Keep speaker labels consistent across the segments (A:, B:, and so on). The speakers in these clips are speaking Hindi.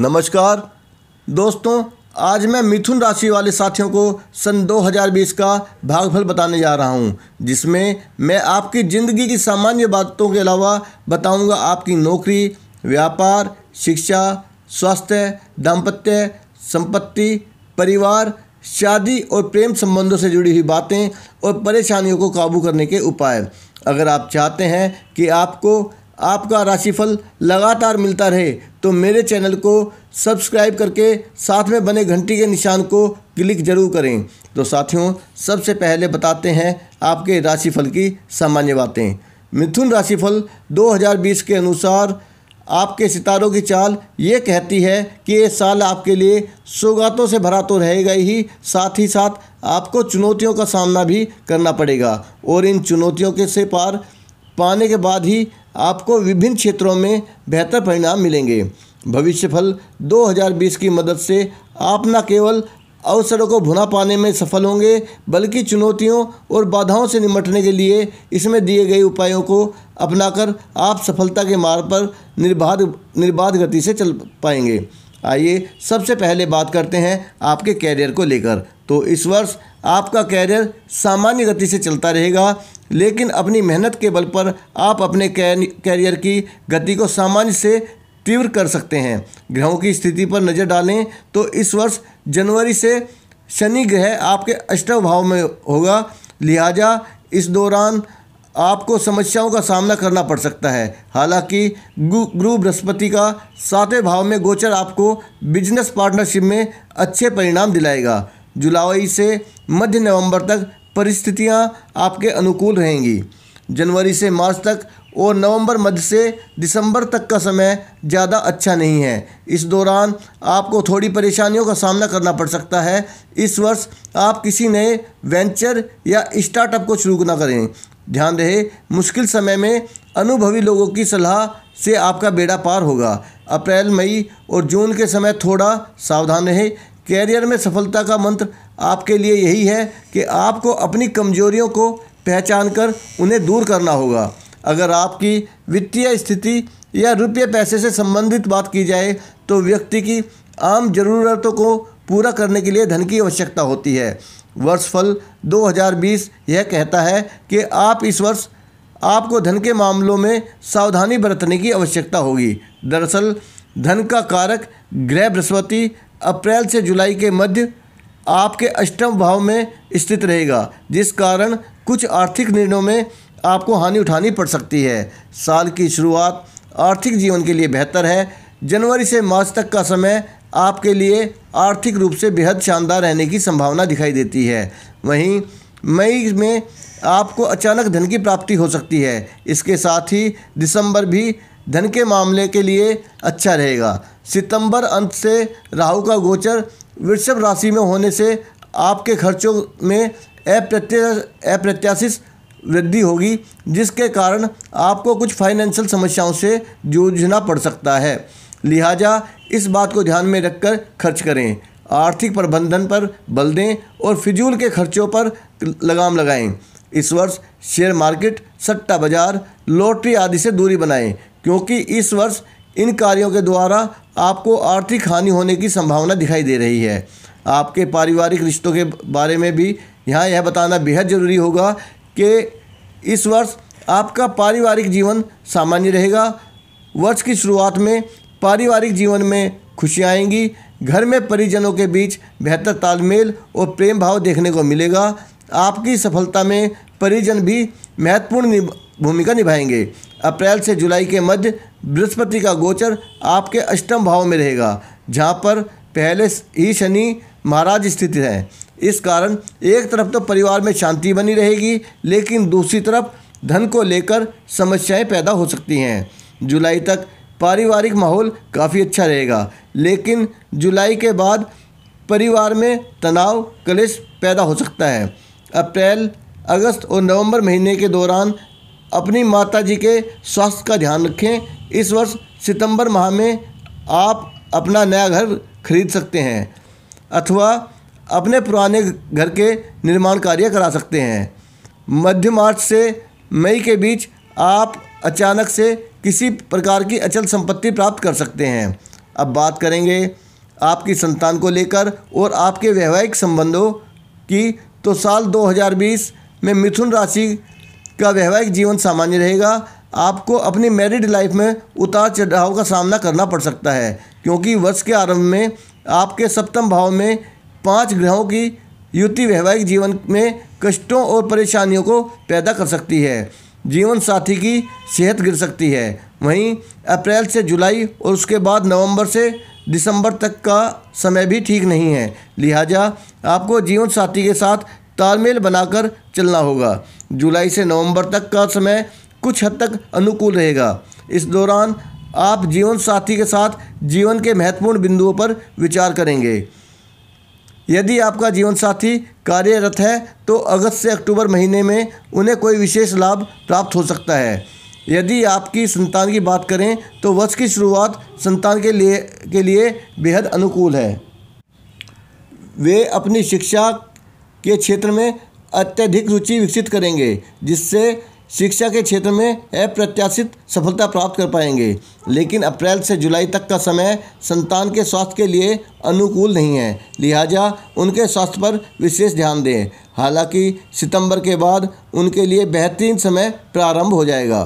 A: नमस्कार दोस्तों आज मैं मिथुन राशि वाले साथियों को सन 2020 का भागफल बताने जा रहा हूं, जिसमें मैं आपकी ज़िंदगी की सामान्य बातों के अलावा बताऊंगा आपकी नौकरी व्यापार शिक्षा स्वास्थ्य दाम्पत्य संपत्ति परिवार शादी और प्रेम संबंधों से जुड़ी हुई बातें और परेशानियों को काबू करने के उपाय अगर आप चाहते हैं कि आपको आपका राशिफल लगातार मिलता रहे तो मेरे चैनल को सब्सक्राइब करके साथ में बने घंटी के निशान को क्लिक जरूर करें तो साथियों सबसे पहले बताते हैं आपके राशिफल की सामान्य बातें मिथुन राशिफल 2020 के अनुसार आपके सितारों की चाल ये कहती है कि ये साल आपके लिए सौगातों से भरा तो रहेगा ही साथ ही साथ आपको चुनौतियों का सामना भी करना पड़ेगा और इन चुनौतियों के से पार पाने के बाद ही आपको विभिन्न क्षेत्रों में बेहतर परिणाम मिलेंगे भविष्य फल 2020 की मदद से आप न केवल अवसरों को भुना पाने में सफल होंगे बल्कि चुनौतियों और बाधाओं से निपटने के लिए इसमें दिए गए उपायों को अपनाकर आप सफलता के मार्ग पर निर्बाध निर्बाध गति से चल पाएंगे आइए सबसे पहले बात करते हैं आपके कैरियर को लेकर तो इस वर्ष आपका कैरियर सामान्य गति से चलता रहेगा लेकिन अपनी मेहनत के बल पर आप अपने कैरियर की गति को सामान्य से तीव्र कर सकते हैं ग्रहों की स्थिति पर नज़र डालें तो इस वर्ष जनवरी से शनि ग्रह आपके अष्टव भाव में होगा लिहाजा इस दौरान आपको समस्याओं का सामना करना पड़ सकता है हालांकि गुरु बृहस्पति का सातवें भाव में गोचर आपको बिजनेस पार्टनरशिप में अच्छे परिणाम दिलाएगा जुलाई से मध्य नवंबर तक परिस्थितियां आपके अनुकूल रहेंगी जनवरी से मार्च तक और नवंबर मध्य से दिसंबर तक का समय ज़्यादा अच्छा नहीं है इस दौरान आपको थोड़ी परेशानियों का सामना करना पड़ सकता है इस वर्ष आप किसी नए वेंचर या स्टार्टअप को शुरू ना करें ध्यान रहे मुश्किल समय में अनुभवी लोगों की सलाह से आपका बेड़ा पार होगा अप्रैल मई और जून के समय थोड़ा सावधान रहे कैरियर में सफलता का मंत्र आपके लिए यही है कि आपको अपनी कमजोरियों को पहचान कर उन्हें दूर करना होगा अगर आपकी वित्तीय स्थिति या रुपये पैसे से संबंधित बात की जाए तो व्यक्ति की आम जरूरतों को पूरा करने के लिए धन की आवश्यकता होती है वर्षफल 2020 यह कहता है कि आप इस वर्ष आपको धन के मामलों में सावधानी बरतने की आवश्यकता होगी दरअसल धन का कारक ग्रह बृहस्पति अप्रैल से जुलाई के मध्य आपके अष्टम भाव में स्थित रहेगा जिस कारण कुछ आर्थिक निर्णयों में आपको हानि उठानी पड़ सकती है साल की शुरुआत आर्थिक जीवन के लिए बेहतर है जनवरी से मार्च तक का समय आपके लिए आर्थिक रूप से बेहद शानदार रहने की संभावना दिखाई देती है वहीं मई में आपको अचानक धन की प्राप्ति हो सकती है इसके साथ ही दिसंबर भी धन के मामले के लिए अच्छा रहेगा सितंबर अंत से राहु का गोचर वृषभ राशि में होने से आपके खर्चों में अप्रत्या अप्रत्याशित वृद्धि होगी जिसके कारण आपको कुछ फाइनेंशियल समस्याओं से जूझना पड़ सकता है लिहाजा इस बात को ध्यान में रखकर खर्च करें आर्थिक प्रबंधन पर बल दें और फिजूल के खर्चों पर लगाम लगाएं इस वर्ष शेयर मार्केट सट्टा बाजार लॉटरी आदि से दूरी बनाएं क्योंकि इस वर्ष इन कार्यों के द्वारा आपको आर्थिक हानि होने की संभावना दिखाई दे रही है आपके पारिवारिक रिश्तों के बारे में भी यहाँ यह बताना बेहद ज़रूरी होगा कि इस वर्ष आपका पारिवारिक जीवन सामान्य रहेगा वर्ष की शुरुआत में पारिवारिक जीवन में खुशियाँ आएंगी घर में परिजनों के बीच बेहतर तालमेल और प्रेम भाव देखने को मिलेगा आपकी सफलता में परिजन भी महत्वपूर्ण भूमिका निभाएंगे अप्रैल से जुलाई के मध्य बृहस्पति का गोचर आपके अष्टम भाव में रहेगा जहाँ पर पहले ही शनि महाराज स्थित हैं इस कारण एक तरफ तो परिवार में शांति बनी रहेगी लेकिन दूसरी तरफ धन को लेकर समस्याएं पैदा हो सकती हैं जुलाई तक पारिवारिक माहौल काफ़ी अच्छा रहेगा लेकिन जुलाई के बाद परिवार में तनाव कलेश पैदा हो सकता है अप्रैल अगस्त और नवंबर महीने के दौरान अपनी माता जी के स्वास्थ्य का ध्यान रखें इस वर्ष सितंबर माह में आप अपना नया घर खरीद सकते हैं अथवा अपने पुराने घर के निर्माण कार्य करा सकते हैं मध्य मार्च से मई के बीच आप अचानक से किसी प्रकार की अचल संपत्ति प्राप्त कर सकते हैं अब बात करेंगे आपकी संतान को लेकर और आपके वैवाहिक संबंधों की तो साल 2020 में मिथुन राशि का वैवाहिक जीवन सामान्य रहेगा आपको अपनी मैरिड लाइफ में उतार चढ़ाव का सामना करना पड़ सकता है क्योंकि वर्ष के आरंभ में आपके सप्तम भाव में पांच ग्रहों की युति वैवाहिक जीवन में कष्टों और परेशानियों को पैदा कर सकती है जीवन साथी की सेहत गिर सकती है वहीं अप्रैल से जुलाई और उसके बाद नवंबर से दिसंबर तक का समय भी ठीक नहीं है लिहाजा आपको जीवन साथी के साथ तालमेल बनाकर चलना होगा जुलाई से नवंबर तक का समय कुछ हद तक अनुकूल रहेगा इस दौरान आप जीवन साथी के साथ जीवन के महत्वपूर्ण बिंदुओं पर विचार करेंगे यदि आपका जीवन साथी कार्यरत है तो अगस्त से अक्टूबर महीने में उन्हें कोई विशेष लाभ प्राप्त हो सकता है यदि आपकी संतान की बात करें तो वर्ष की शुरुआत संतान के लिए के लिए बेहद अनुकूल है वे अपनी शिक्षा के क्षेत्र में अत्यधिक रुचि विकसित करेंगे जिससे शिक्षा के क्षेत्र में अप्रत्याशित सफलता प्राप्त कर पाएंगे लेकिन अप्रैल से जुलाई तक का समय संतान के स्वास्थ्य के लिए अनुकूल नहीं है लिहाजा उनके स्वास्थ्य पर विशेष ध्यान दें हालांकि सितंबर के बाद उनके लिए बेहतरीन समय प्रारंभ हो जाएगा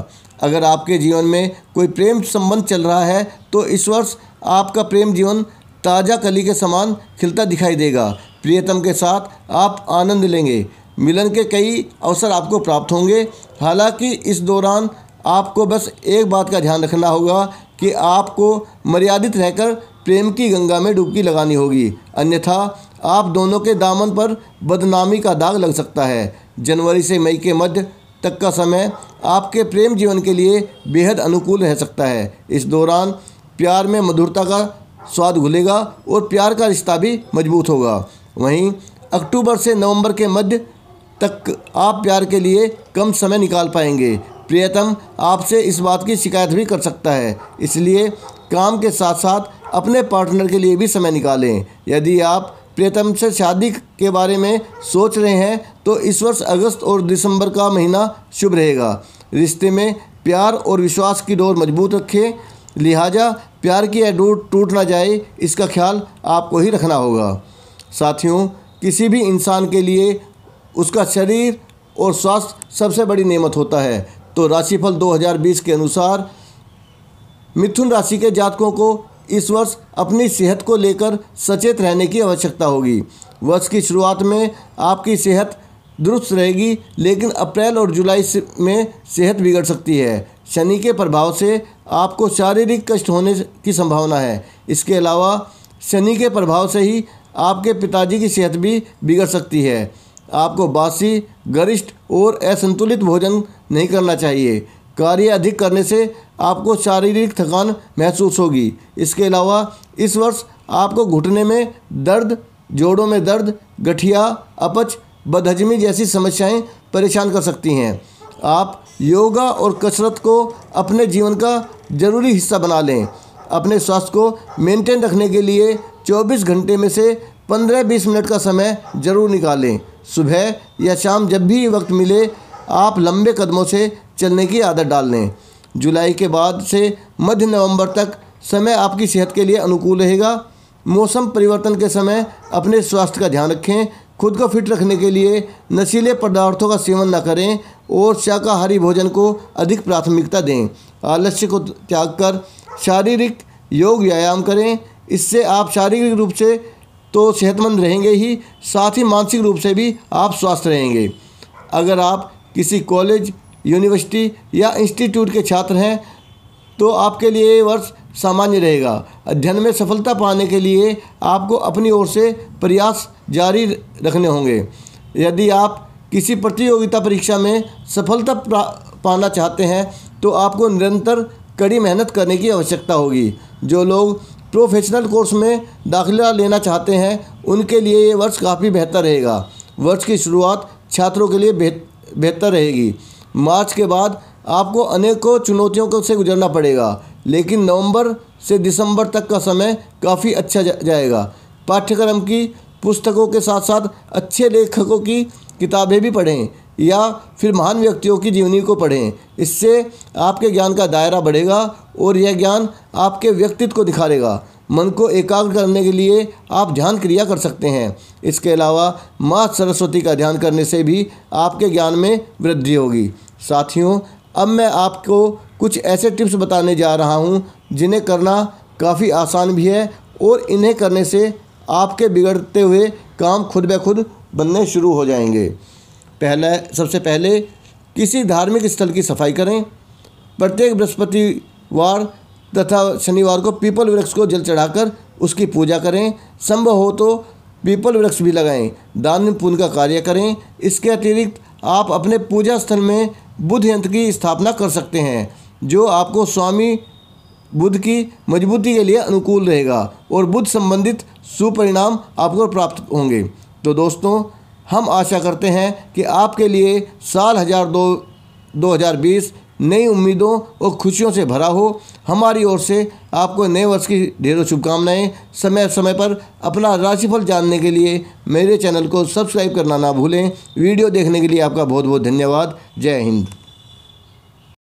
A: अगर आपके जीवन में कोई प्रेम संबंध चल रहा है तो इस वर्ष आपका प्रेम जीवन ताज़ा कली के समान खिलता दिखाई देगा प्रियतम के साथ आप आनंद लेंगे मिलन के कई अवसर आपको प्राप्त होंगे हालांकि इस दौरान आपको बस एक बात का ध्यान रखना होगा कि आपको मर्यादित रहकर प्रेम की गंगा में डुबकी लगानी होगी अन्यथा आप दोनों के दामन पर बदनामी का दाग लग सकता है जनवरी से मई के मध्य तक का समय आपके प्रेम जीवन के लिए बेहद अनुकूल रह सकता है इस दौरान प्यार में मधुरता का स्वाद घुलेगा और प्यार का रिश्ता भी मजबूत होगा वहीं अक्टूबर से नवंबर के मध्य तक आप प्यार के लिए कम समय निकाल पाएंगे प्रियतम आपसे इस बात की शिकायत भी कर सकता है इसलिए काम के साथ साथ अपने पार्टनर के लिए भी समय निकालें यदि आप प्रियतम से शादी के बारे में सोच रहे हैं तो इस वर्ष अगस्त और दिसंबर का महीना शुभ रहेगा रिश्ते में प्यार और विश्वास की डोर मजबूत रखें लिहाजा प्यार की अडूट टूट ना जाए इसका ख्याल आपको ही रखना होगा साथियों किसी भी इंसान के लिए उसका शरीर और स्वास्थ्य सबसे बड़ी नेमत होता है तो राशिफल 2020 के अनुसार मिथुन राशि के जातकों को इस वर्ष अपनी सेहत को लेकर सचेत रहने की आवश्यकता होगी वर्ष की शुरुआत में आपकी सेहत दुरुस्त रहेगी लेकिन अप्रैल और जुलाई में सेहत बिगड़ सकती है शनि के प्रभाव से आपको शारीरिक कष्ट होने की संभावना है इसके अलावा शनि के प्रभाव से ही आपके पिताजी की सेहत भी बिगड़ सकती है आपको बासी गरिष्ठ और असंतुलित भोजन नहीं करना चाहिए कार्य अधिक करने से आपको शारीरिक थकान महसूस होगी इसके अलावा इस वर्ष आपको घुटने में दर्द जोड़ों में दर्द गठिया अपच बदहजमी जैसी समस्याएं परेशान कर सकती हैं आप योगा और कसरत को अपने जीवन का ज़रूरी हिस्सा बना लें अपने स्वास्थ्य को मेंटेन रखने के लिए 24 घंटे में से 15-20 मिनट का समय ज़रूर निकालें सुबह या शाम जब भी वक्त मिले आप लंबे कदमों से चलने की आदत डाल लें जुलाई के बाद से मध्य नवंबर तक समय आपकी सेहत के लिए अनुकूल रहेगा मौसम परिवर्तन के समय अपने स्वास्थ्य का ध्यान रखें खुद को फिट रखने के लिए नशीले पदार्थों का सेवन न करें और शाकाहारी भोजन को अधिक प्राथमिकता दें आलस्य को त्याग कर शारीरिक योग व्यायाम करें इससे आप शारीरिक रूप से तो सेहतमंद रहेंगे ही साथ ही मानसिक रूप से भी आप स्वस्थ रहेंगे अगर आप किसी कॉलेज यूनिवर्सिटी या इंस्टीट्यूट के छात्र हैं तो आपके लिए ये वर्ष सामान्य रहेगा अध्ययन में सफलता पाने के लिए आपको अपनी ओर से प्रयास जारी रखने होंगे यदि आप किसी प्रतियोगिता परीक्षा में सफलता पाना चाहते हैं तो आपको निरंतर कड़ी मेहनत करने की आवश्यकता होगी जो लोग प्रोफेशनल कोर्स में दाखिला लेना चाहते हैं उनके लिए ये वर्ष काफ़ी बेहतर रहेगा वर्ष की शुरुआत छात्रों के लिए बेहतर रहेगी मार्च के बाद आपको अनेकों चुनौतियों से गुजरना पड़ेगा लेकिन नवंबर से दिसंबर तक का समय काफ़ी अच्छा जाएगा पाठ्यक्रम की पुस्तकों के साथ साथ अच्छे लेखकों की किताबें भी पढ़ें या फिर महान व्यक्तियों की जीवनी को पढ़ें इससे आपके ज्ञान का दायरा बढ़ेगा और यह ज्ञान आपके व्यक्तित्व को दिखाएगा मन को एकाग्र करने के लिए आप ध्यान क्रिया कर सकते हैं इसके अलावा माँ सरस्वती का ध्यान करने से भी आपके ज्ञान में वृद्धि होगी साथियों अब मैं आपको कुछ ऐसे टिप्स बताने जा रहा हूँ जिन्हें करना काफ़ी आसान भी है और इन्हें करने से आपके बिगड़ते हुए काम खुद ब खुद बनने शुरू हो जाएंगे पहला सबसे पहले किसी धार्मिक स्थल की सफाई करें प्रत्येक बृहस्पतिवार तथा शनिवार को पीपल वृक्ष को जल चढ़ाकर उसकी पूजा करें संभव हो तो पीपल वृक्ष भी लगाएं दान पुण्य का कार्य करें इसके अतिरिक्त आप अपने पूजा स्थल में बुद्ध यंत्र की स्थापना कर सकते हैं जो आपको स्वामी बुद्ध की मजबूती के लिए अनुकूल रहेगा और बुद्ध संबंधित सुपरिणाम आपको प्राप्त होंगे तो दोस्तों हम आशा करते हैं कि आपके लिए साल हजार दो दो हज़ार बीस नई उम्मीदों और खुशियों से भरा हो हमारी ओर से आपको नए वर्ष की ढेरों शुभकामनाएं समय समय पर अपना राशिफल जानने के लिए मेरे चैनल को सब्सक्राइब करना ना भूलें वीडियो देखने के लिए आपका बहुत बहुत धन्यवाद जय हिंद